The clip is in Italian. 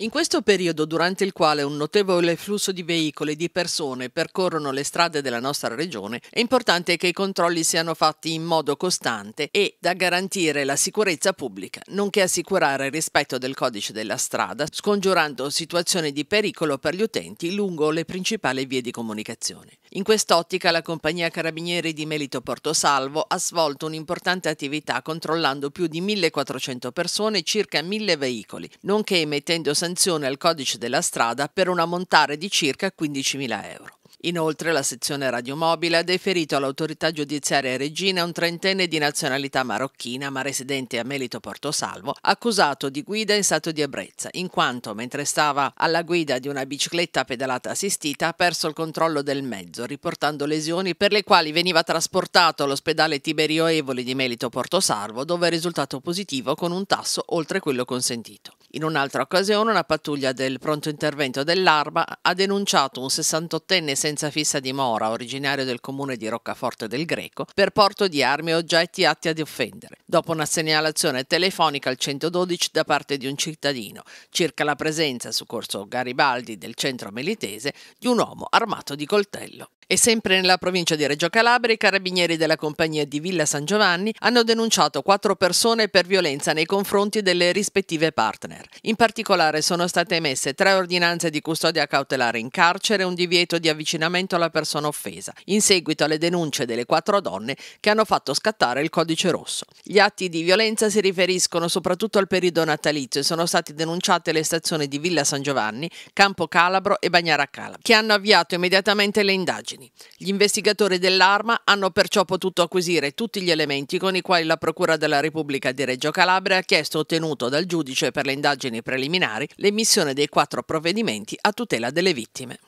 In questo periodo, durante il quale un notevole flusso di veicoli e di persone percorrono le strade della nostra regione, è importante che i controlli siano fatti in modo costante e da garantire la sicurezza pubblica, nonché assicurare il rispetto del codice della strada, scongiurando situazioni di pericolo per gli utenti lungo le principali vie di comunicazione. In quest'ottica la compagnia Carabinieri di Melito Portosalvo ha svolto un'importante attività controllando più di 1400 persone e circa 1000 veicoli, nonché emettendo sanzioni sanzione al codice della strada per un ammontare di circa 15.000 euro. Inoltre la sezione radiomobile ha deferito all'autorità giudiziaria Regina un trentenne di nazionalità marocchina ma residente a Melito Porto Salvo, accusato di guida in stato di ebbrezza, in quanto mentre stava alla guida di una bicicletta pedalata assistita ha perso il controllo del mezzo, riportando lesioni per le quali veniva trasportato all'ospedale Tiberio Evoli di Melito Porto Salvo, dove è risultato positivo con un tasso oltre quello consentito. In un'altra occasione una pattuglia del pronto intervento dell'Arba ha denunciato un 68enne senza fissa dimora, originario del comune di Roccaforte del Greco, per porto di armi e oggetti atti ad offendere, dopo una segnalazione telefonica al 112 da parte di un cittadino circa la presenza su corso Garibaldi del centro melitese di un uomo armato di coltello. E sempre nella provincia di Reggio Calabria, i carabinieri della compagnia di Villa San Giovanni hanno denunciato quattro persone per violenza nei confronti delle rispettive partner. In particolare sono state emesse tre ordinanze di custodia cautelare in carcere e un divieto di avvicinamento alla persona offesa, in seguito alle denunce delle quattro donne che hanno fatto scattare il codice rosso. Gli atti di violenza si riferiscono soprattutto al periodo natalizio e sono state denunciate le stazioni di Villa San Giovanni, Campo Calabro e Bagnara Calabro, che hanno avviato immediatamente le indagini indagini. Gli investigatori dell'Arma hanno perciò potuto acquisire tutti gli elementi con i quali la Procura della Repubblica di Reggio Calabria ha chiesto ottenuto dal giudice per le indagini preliminari l'emissione dei quattro provvedimenti a tutela delle vittime.